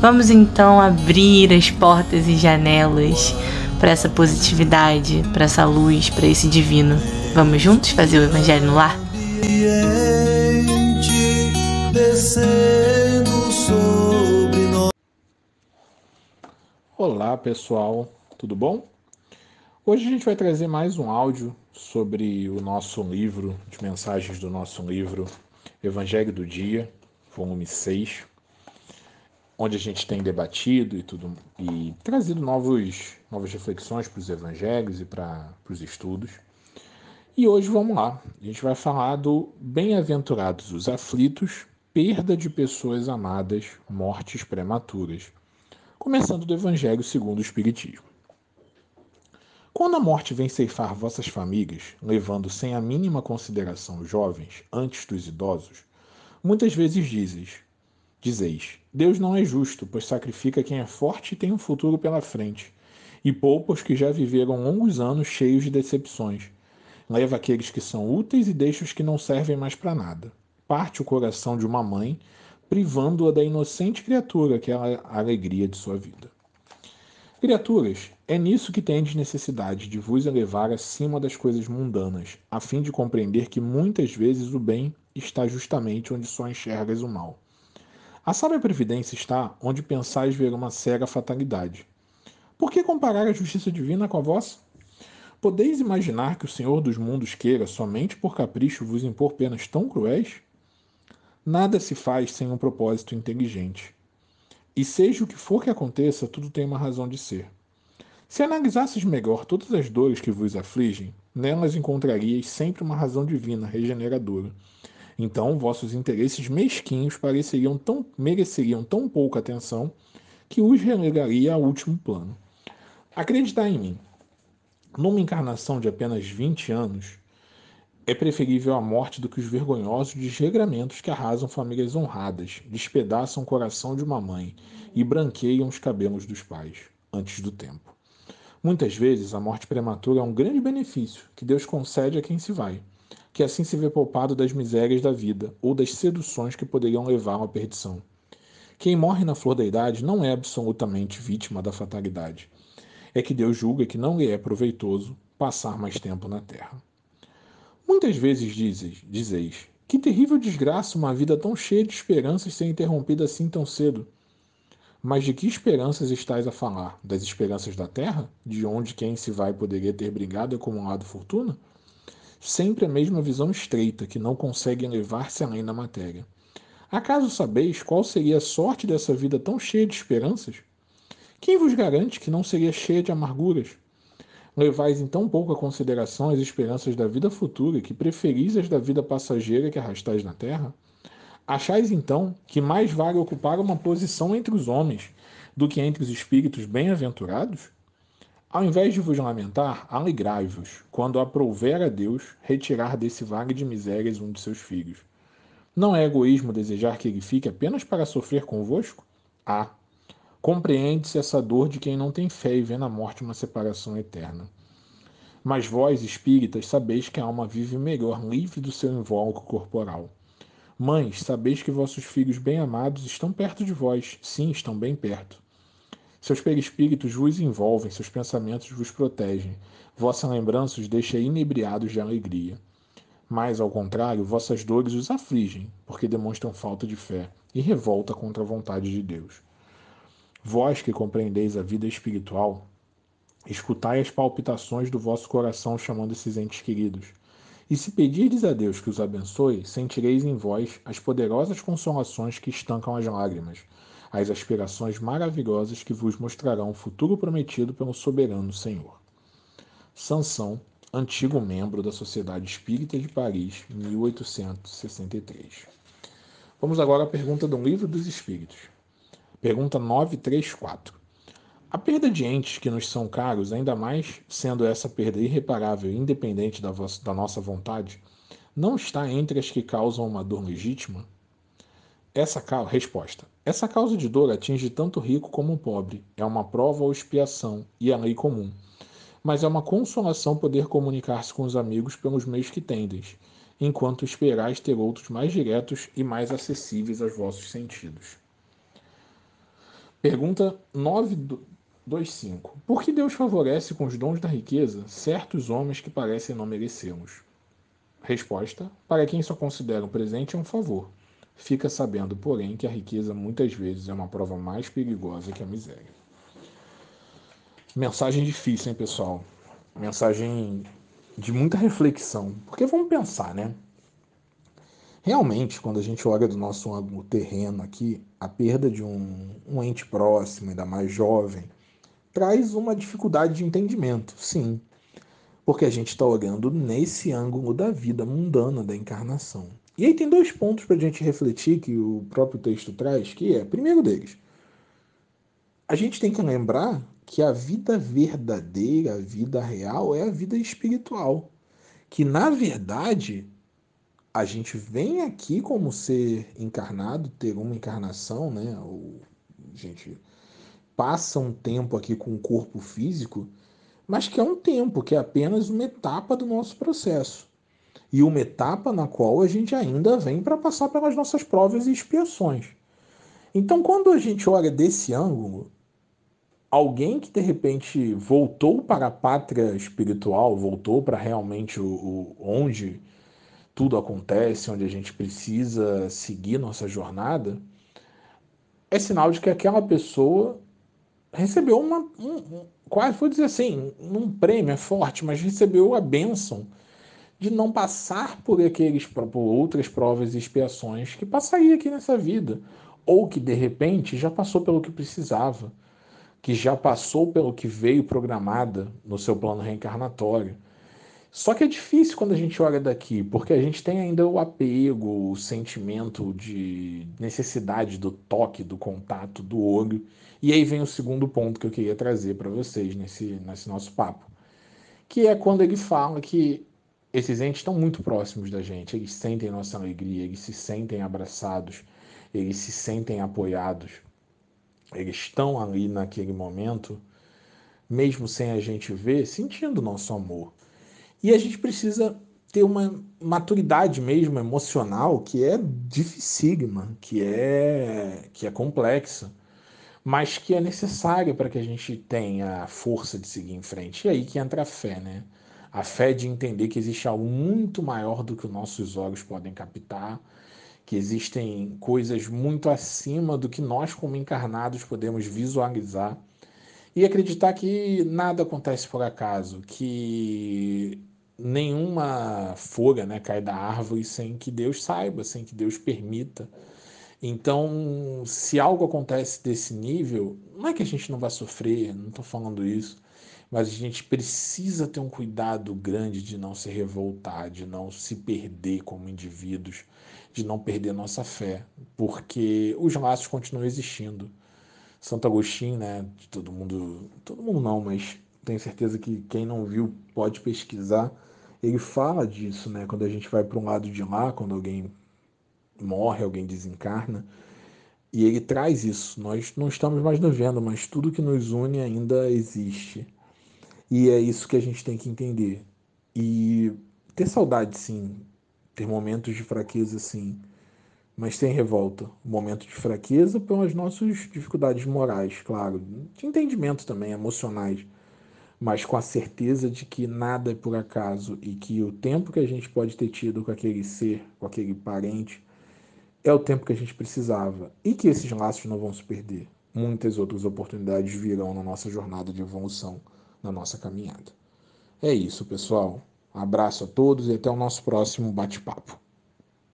Vamos então abrir as portas e janelas para essa positividade, para essa luz, para esse divino. Vamos juntos fazer o Evangelho no lar? Olá pessoal, tudo bom? Hoje a gente vai trazer mais um áudio sobre o nosso livro, de mensagens do nosso livro Evangelho do Dia, volume 6 onde a gente tem debatido e tudo e trazido novos, novas reflexões para os evangelhos e para os estudos. E hoje vamos lá, a gente vai falar do bem-aventurados os aflitos, perda de pessoas amadas, mortes prematuras, começando do Evangelho segundo o Espiritismo. Quando a morte vem ceifar vossas famílias, levando sem a mínima consideração os jovens antes dos idosos, muitas vezes dizes: Dizeis: Deus não é justo, pois sacrifica quem é forte e tem um futuro pela frente, e poupa os que já viveram longos anos cheios de decepções. Leva aqueles que são úteis e deixa os que não servem mais para nada. Parte o coração de uma mãe, privando-a da inocente criatura que é a alegria de sua vida. Criaturas, é nisso que tendes necessidade de vos elevar acima das coisas mundanas, a fim de compreender que muitas vezes o bem está justamente onde só enxergas o mal. A sábia previdência está onde pensais ver uma cega fatalidade. Por que comparar a justiça divina com a vossa? Podeis imaginar que o Senhor dos mundos queira, somente por capricho, vos impor penas tão cruéis? Nada se faz sem um propósito inteligente. E seja o que for que aconteça, tudo tem uma razão de ser. Se analisasses melhor todas as dores que vos afligem, nelas encontrarias sempre uma razão divina regeneradora, então, vossos interesses mesquinhos pareceriam tão, mereceriam tão pouca atenção que os relegaria a último plano. Acreditar em mim. Numa encarnação de apenas 20 anos, é preferível a morte do que os vergonhosos desregramentos que arrasam famílias honradas, despedaçam o coração de uma mãe e branqueiam os cabelos dos pais antes do tempo. Muitas vezes, a morte prematura é um grande benefício que Deus concede a quem se vai que assim se vê poupado das misérias da vida ou das seduções que poderiam levar à perdição. Quem morre na flor da idade não é absolutamente vítima da fatalidade. É que Deus julga que não lhe é proveitoso passar mais tempo na terra. Muitas vezes dizes, dizeis: Que terrível desgraça uma vida tão cheia de esperanças ser interrompida assim tão cedo. Mas de que esperanças estás a falar? Das esperanças da terra? De onde quem se vai poderia ter brigado e acumulado fortuna? sempre a mesma visão estreita, que não consegue elevar-se além da matéria. Acaso sabeis qual seria a sorte dessa vida tão cheia de esperanças? Quem vos garante que não seria cheia de amarguras? Levais em tão pouca consideração as esperanças da vida futura que preferis as da vida passageira que arrastais na terra? Achais então que mais vale ocupar uma posição entre os homens do que entre os espíritos bem-aventurados? Ao invés de vos lamentar, alegrai-vos, quando aprouver a Deus retirar desse vale de misérias um de seus filhos. Não é egoísmo desejar que ele fique apenas para sofrer convosco? Ah, compreende-se essa dor de quem não tem fé e vê na morte uma separação eterna. Mas vós, espíritas, sabeis que a alma vive melhor livre do seu invólucro corporal. Mães, sabeis que vossos filhos bem amados estão perto de vós, sim, estão bem perto. Seus perispíritos vos envolvem, seus pensamentos vos protegem. Vossa lembrança os deixa inebriados de alegria. Mas, ao contrário, vossas dores os afligem, porque demonstram falta de fé e revolta contra a vontade de Deus. Vós que compreendeis a vida espiritual, escutai as palpitações do vosso coração chamando esses entes queridos. E se pedirdes a Deus que os abençoe, sentireis em vós as poderosas consolações que estancam as lágrimas, as aspirações maravilhosas que vos mostrarão o futuro prometido pelo soberano Senhor. Sansão, antigo membro da Sociedade Espírita de Paris, 1863. Vamos agora à pergunta do Livro dos Espíritos. Pergunta 934. A perda de entes que nos são caros, ainda mais sendo essa perda irreparável, independente da, vossa, da nossa vontade, não está entre as que causam uma dor legítima? Essa resposta. Essa causa de dor atinge tanto o rico como o pobre. É uma prova ou expiação e a é lei comum. Mas é uma consolação poder comunicar-se com os amigos pelos meios que tendes, enquanto esperais ter outros mais diretos e mais acessíveis aos vossos sentidos. Pergunta 925. Por que Deus favorece com os dons da riqueza certos homens que parecem não merecê-los? Resposta: Para quem só considera o presente é um favor Fica sabendo, porém, que a riqueza muitas vezes é uma prova mais perigosa que a miséria. Mensagem difícil, hein, pessoal? Mensagem de muita reflexão. Porque vamos pensar, né? Realmente, quando a gente olha do nosso ângulo terreno aqui, a perda de um, um ente próximo, ainda mais jovem, traz uma dificuldade de entendimento, sim. Porque a gente está olhando nesse ângulo da vida mundana, da encarnação. E aí tem dois pontos para a gente refletir que o próprio texto traz, que é, primeiro deles, a gente tem que lembrar que a vida verdadeira, a vida real, é a vida espiritual. Que, na verdade, a gente vem aqui como ser encarnado, ter uma encarnação, né? Ou a gente passa um tempo aqui com o corpo físico, mas que é um tempo, que é apenas uma etapa do nosso processo e uma etapa na qual a gente ainda vem para passar pelas nossas provas e expiações. Então, quando a gente olha desse ângulo, alguém que de repente voltou para a pátria espiritual, voltou para realmente o, o, onde tudo acontece, onde a gente precisa seguir nossa jornada, é sinal de que aquela pessoa recebeu uma, um, um, quase vou dizer assim, um prêmio é forte, mas recebeu a bênção de não passar por aqueles por outras provas e expiações que passaria aqui nessa vida, ou que de repente já passou pelo que precisava, que já passou pelo que veio programada no seu plano reencarnatório. Só que é difícil quando a gente olha daqui, porque a gente tem ainda o apego, o sentimento de necessidade do toque, do contato, do olho. E aí vem o segundo ponto que eu queria trazer para vocês nesse, nesse nosso papo, que é quando ele fala que esses entes estão muito próximos da gente, eles sentem nossa alegria, eles se sentem abraçados, eles se sentem apoiados, eles estão ali naquele momento, mesmo sem a gente ver, sentindo nosso amor. E a gente precisa ter uma maturidade mesmo emocional que é dificílima, que é que é complexa, mas que é necessária para que a gente tenha a força de seguir em frente. E é aí que entra a fé, né? a fé de entender que existe algo muito maior do que os nossos olhos podem captar, que existem coisas muito acima do que nós, como encarnados, podemos visualizar. E acreditar que nada acontece por acaso, que nenhuma folha né, cai da árvore sem que Deus saiba, sem que Deus permita. Então, se algo acontece desse nível, não é que a gente não vai sofrer, não estou falando isso, mas a gente precisa ter um cuidado grande de não se revoltar, de não se perder como indivíduos, de não perder nossa fé, porque os laços continuam existindo. Santo Agostinho, né? Todo mundo, todo mundo não, mas tenho certeza que quem não viu pode pesquisar. Ele fala disso, né? Quando a gente vai para um lado de lá, quando alguém morre, alguém desencarna. E ele traz isso. Nós não estamos mais nos vendo, mas tudo que nos une ainda existe. E é isso que a gente tem que entender. E ter saudade, sim. Ter momentos de fraqueza, sim. Mas tem revolta. Momento de fraqueza pelas nossas dificuldades morais, claro. De entendimento também, emocionais. Mas com a certeza de que nada é por acaso e que o tempo que a gente pode ter tido com aquele ser, com aquele parente, é o tempo que a gente precisava e que esses laços não vão se perder. Muitas outras oportunidades virão na nossa jornada de evolução, na nossa caminhada. É isso, pessoal. Abraço a todos e até o nosso próximo bate-papo.